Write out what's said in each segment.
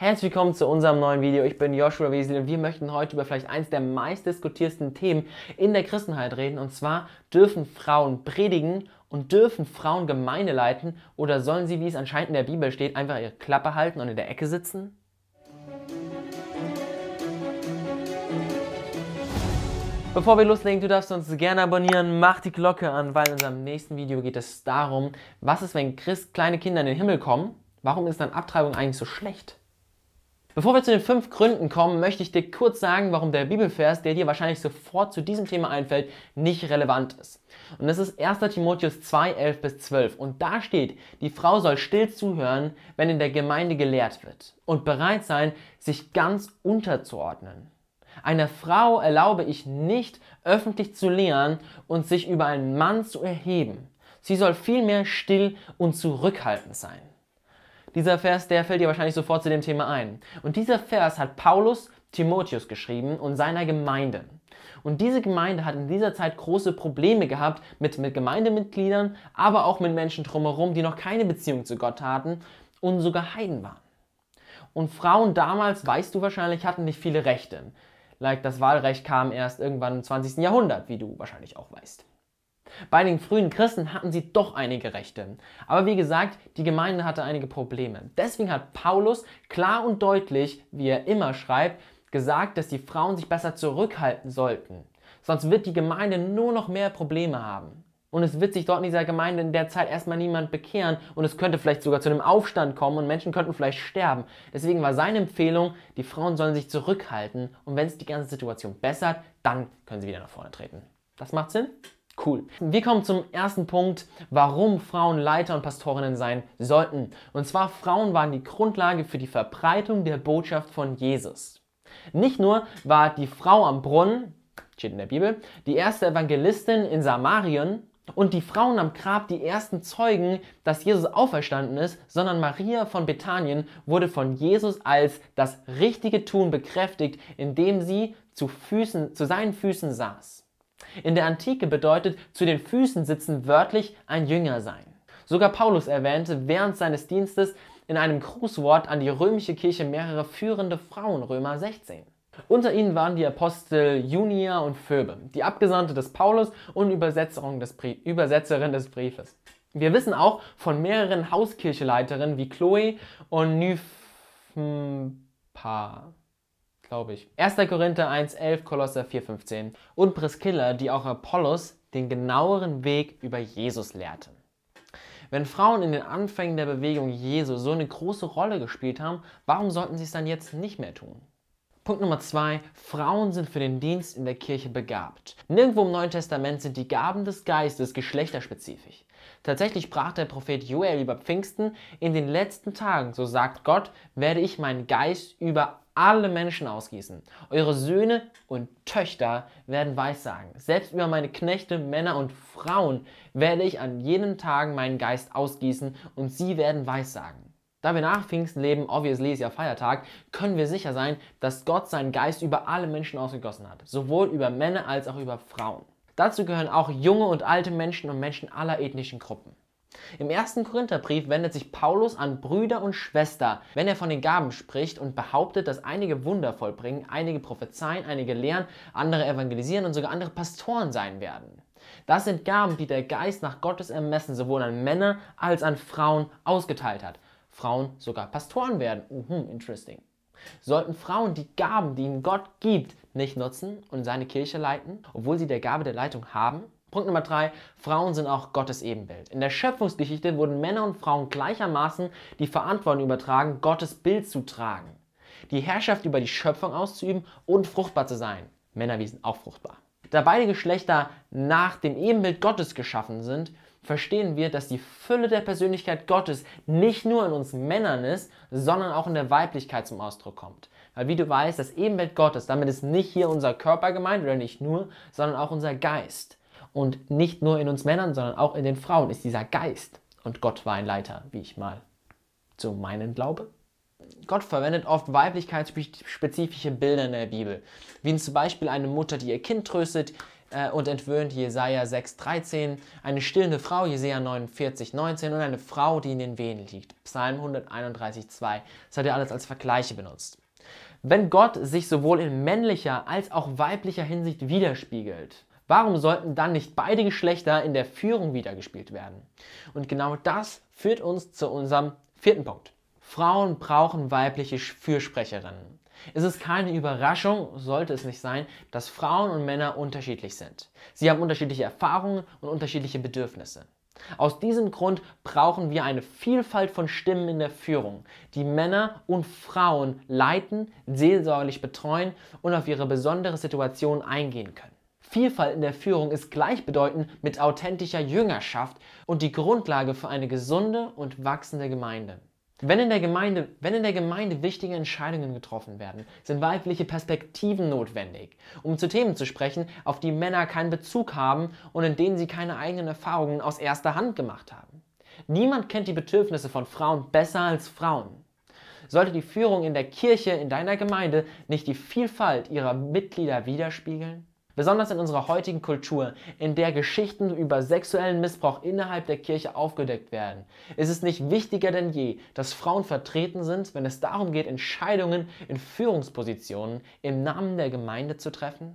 Herzlich willkommen zu unserem neuen Video. Ich bin Joshua Wiesel und wir möchten heute über vielleicht eins der meistdiskutiertesten Themen in der Christenheit reden. Und zwar dürfen Frauen predigen und dürfen Frauen Gemeinde leiten oder sollen sie, wie es anscheinend in der Bibel steht, einfach ihre Klappe halten und in der Ecke sitzen? Bevor wir loslegen, du darfst uns gerne abonnieren, mach die Glocke an, weil in unserem nächsten Video geht es darum, was ist, wenn Christ kleine Kinder in den Himmel kommen? Warum ist dann Abtreibung eigentlich so schlecht? Bevor wir zu den fünf Gründen kommen, möchte ich dir kurz sagen, warum der Bibelvers, der dir wahrscheinlich sofort zu diesem Thema einfällt, nicht relevant ist. Und das ist 1. Timotheus 2, 11 bis 12. Und da steht, die Frau soll still zuhören, wenn in der Gemeinde gelehrt wird und bereit sein, sich ganz unterzuordnen. Einer Frau erlaube ich nicht, öffentlich zu lehren und sich über einen Mann zu erheben. Sie soll vielmehr still und zurückhaltend sein. Dieser Vers, der fällt dir wahrscheinlich sofort zu dem Thema ein. Und dieser Vers hat Paulus Timotheus geschrieben und seiner Gemeinde. Und diese Gemeinde hat in dieser Zeit große Probleme gehabt mit, mit Gemeindemitgliedern, aber auch mit Menschen drumherum, die noch keine Beziehung zu Gott hatten und sogar Heiden waren. Und Frauen damals, weißt du wahrscheinlich, hatten nicht viele Rechte. Like das Wahlrecht kam erst irgendwann im 20. Jahrhundert, wie du wahrscheinlich auch weißt. Bei den frühen Christen hatten sie doch einige Rechte. Aber wie gesagt, die Gemeinde hatte einige Probleme. Deswegen hat Paulus klar und deutlich, wie er immer schreibt, gesagt, dass die Frauen sich besser zurückhalten sollten. Sonst wird die Gemeinde nur noch mehr Probleme haben. Und es wird sich dort in dieser Gemeinde in der Zeit erstmal niemand bekehren und es könnte vielleicht sogar zu einem Aufstand kommen und Menschen könnten vielleicht sterben. Deswegen war seine Empfehlung, die Frauen sollen sich zurückhalten und wenn es die ganze Situation bessert, dann können sie wieder nach vorne treten. Das macht Sinn? cool. Wir kommen zum ersten Punkt, warum Frauen Leiter und Pastorinnen sein sollten. Und zwar Frauen waren die Grundlage für die Verbreitung der Botschaft von Jesus. Nicht nur war die Frau am Brunnen, steht in der Bibel, die erste Evangelistin in Samarien und die Frauen am Grab die ersten Zeugen, dass Jesus auferstanden ist, sondern Maria von Bethanien wurde von Jesus als das richtige Tun bekräftigt, indem sie zu, Füßen, zu seinen Füßen saß. In der Antike bedeutet zu den Füßen sitzen wörtlich ein Jünger sein. Sogar Paulus erwähnte während seines Dienstes in einem Grußwort an die römische Kirche mehrere führende Frauen, Römer 16. Unter ihnen waren die Apostel Junia und Phoebe, die Abgesandte des Paulus und Übersetzerin des, Brief Übersetzerin des Briefes. Wir wissen auch von mehreren Hauskircheleiterinnen wie Chloe und Nyphmpa glaube ich. 1. Korinther 1,11, Kolosser 4,15 und Priscilla, die auch Apollos den genaueren Weg über Jesus lehrte. Wenn Frauen in den Anfängen der Bewegung Jesu so eine große Rolle gespielt haben, warum sollten sie es dann jetzt nicht mehr tun? Punkt Nummer zwei: Frauen sind für den Dienst in der Kirche begabt. Nirgendwo im Neuen Testament sind die Gaben des Geistes geschlechterspezifisch. Tatsächlich sprach der Prophet Joel über Pfingsten, in den letzten Tagen, so sagt Gott, werde ich meinen Geist über alle Menschen ausgießen. Eure Söhne und Töchter werden weissagen. Selbst über meine Knechte, Männer und Frauen werde ich an jenen Tagen meinen Geist ausgießen und sie werden weissagen. Da wir nach Pfingsten leben, obviously ist ja Feiertag, können wir sicher sein, dass Gott seinen Geist über alle Menschen ausgegossen hat, sowohl über Männer als auch über Frauen. Dazu gehören auch junge und alte Menschen und Menschen aller ethnischen Gruppen. Im ersten Korintherbrief wendet sich Paulus an Brüder und Schwester, wenn er von den Gaben spricht und behauptet, dass einige Wunder vollbringen, einige prophezeien, einige lehren, andere evangelisieren und sogar andere Pastoren sein werden. Das sind Gaben, die der Geist nach Gottes Ermessen sowohl an Männer als an Frauen ausgeteilt hat. Frauen sogar Pastoren werden. Uhum, interesting. Sollten Frauen die Gaben, die ihnen Gott gibt, nicht nutzen und seine Kirche leiten, obwohl sie der Gabe der Leitung haben? Punkt Nummer drei, Frauen sind auch Gottes Ebenbild. In der Schöpfungsgeschichte wurden Männer und Frauen gleichermaßen die Verantwortung übertragen, Gottes Bild zu tragen, die Herrschaft über die Schöpfung auszuüben und fruchtbar zu sein. Männer wie sind auch fruchtbar. Da beide Geschlechter nach dem Ebenbild Gottes geschaffen sind, verstehen wir, dass die Fülle der Persönlichkeit Gottes nicht nur in uns Männern ist, sondern auch in der Weiblichkeit zum Ausdruck kommt. Weil wie du weißt, das Ebenbild Gottes, damit ist nicht hier unser Körper gemeint oder nicht nur, sondern auch unser Geist. Und nicht nur in uns Männern, sondern auch in den Frauen ist dieser Geist. Und Gott war ein Leiter, wie ich mal zu meinen glaube. Gott verwendet oft weiblichkeitsspezifische Bilder in der Bibel, wie zum Beispiel eine Mutter, die ihr Kind tröstet äh, und entwöhnt, Jesaja 6,13, eine stillende Frau, Jesaja 49,19 und eine Frau, die in den Wehen liegt, Psalm 131,2. Das hat er alles als Vergleiche benutzt. Wenn Gott sich sowohl in männlicher als auch weiblicher Hinsicht widerspiegelt, Warum sollten dann nicht beide Geschlechter in der Führung wiedergespielt werden? Und genau das führt uns zu unserem vierten Punkt. Frauen brauchen weibliche Fürsprecherinnen. Es ist keine Überraschung, sollte es nicht sein, dass Frauen und Männer unterschiedlich sind. Sie haben unterschiedliche Erfahrungen und unterschiedliche Bedürfnisse. Aus diesem Grund brauchen wir eine Vielfalt von Stimmen in der Führung, die Männer und Frauen leiten, seelsorglich betreuen und auf ihre besondere Situation eingehen können. Vielfalt in der Führung ist gleichbedeutend mit authentischer Jüngerschaft und die Grundlage für eine gesunde und wachsende Gemeinde. Wenn in, der Gemeinde, wenn in der Gemeinde wichtige Entscheidungen getroffen werden, sind weibliche Perspektiven notwendig, um zu Themen zu sprechen, auf die Männer keinen Bezug haben und in denen sie keine eigenen Erfahrungen aus erster Hand gemacht haben. Niemand kennt die Bedürfnisse von Frauen besser als Frauen. Sollte die Führung in der Kirche, in deiner Gemeinde, nicht die Vielfalt ihrer Mitglieder widerspiegeln? Besonders in unserer heutigen Kultur, in der Geschichten über sexuellen Missbrauch innerhalb der Kirche aufgedeckt werden, ist es nicht wichtiger denn je, dass Frauen vertreten sind, wenn es darum geht, Entscheidungen in Führungspositionen im Namen der Gemeinde zu treffen?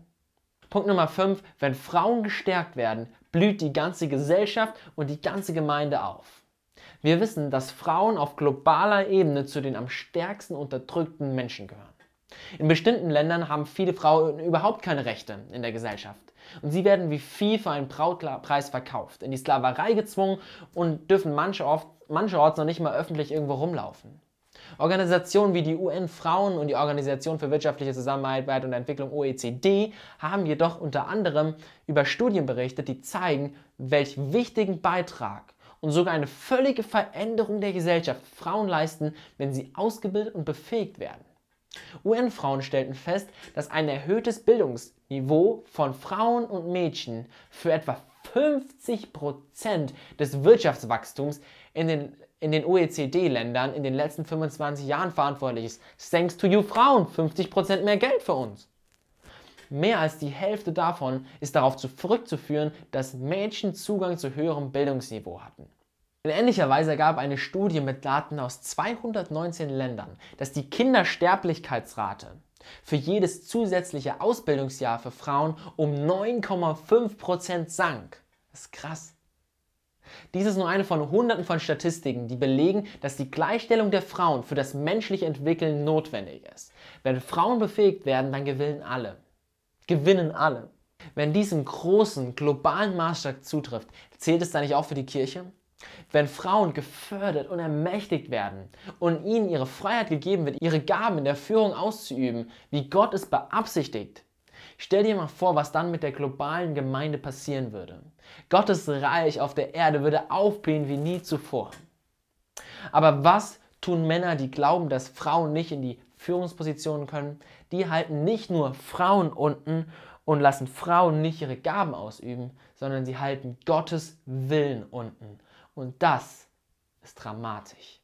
Punkt Nummer 5. Wenn Frauen gestärkt werden, blüht die ganze Gesellschaft und die ganze Gemeinde auf. Wir wissen, dass Frauen auf globaler Ebene zu den am stärksten unterdrückten Menschen gehören. In bestimmten Ländern haben viele Frauen überhaupt keine Rechte in der Gesellschaft. Und sie werden wie Vieh für einen Brautpreis verkauft, in die Sklaverei gezwungen und dürfen manche oft, mancherorts noch nicht mal öffentlich irgendwo rumlaufen. Organisationen wie die UN-Frauen und die Organisation für wirtschaftliche Zusammenarbeit und Entwicklung OECD haben jedoch unter anderem über Studien berichtet, die zeigen, welch wichtigen Beitrag und sogar eine völlige Veränderung der Gesellschaft Frauen leisten, wenn sie ausgebildet und befähigt werden. UN-Frauen stellten fest, dass ein erhöhtes Bildungsniveau von Frauen und Mädchen für etwa 50 des Wirtschaftswachstums in den, in den OECD-Ländern in den letzten 25 Jahren verantwortlich ist. Thanks to you Frauen, 50 mehr Geld für uns. Mehr als die Hälfte davon ist darauf zurückzuführen, dass Mädchen Zugang zu höherem Bildungsniveau hatten. In ähnlicher Weise gab eine Studie mit Daten aus 219 Ländern, dass die Kindersterblichkeitsrate für jedes zusätzliche Ausbildungsjahr für Frauen um 9,5% Prozent sank. Das ist krass. Dies ist nur eine von hunderten von Statistiken, die belegen, dass die Gleichstellung der Frauen für das menschliche Entwickeln notwendig ist. Wenn Frauen befähigt werden, dann gewinnen alle. Gewinnen alle. Wenn diesem großen, globalen Maßstab zutrifft, zählt es dann nicht auch für die Kirche? Wenn Frauen gefördert und ermächtigt werden und ihnen ihre Freiheit gegeben wird, ihre Gaben in der Führung auszuüben, wie Gott es beabsichtigt, Stell dir mal vor, was dann mit der globalen Gemeinde passieren würde. Gottes Reich auf der Erde würde aufblühen wie nie zuvor. Aber was tun Männer, die glauben, dass Frauen nicht in die Führungspositionen können? Die halten nicht nur Frauen unten und lassen Frauen nicht ihre Gaben ausüben, sondern sie halten Gottes Willen unten. Und das ist dramatisch.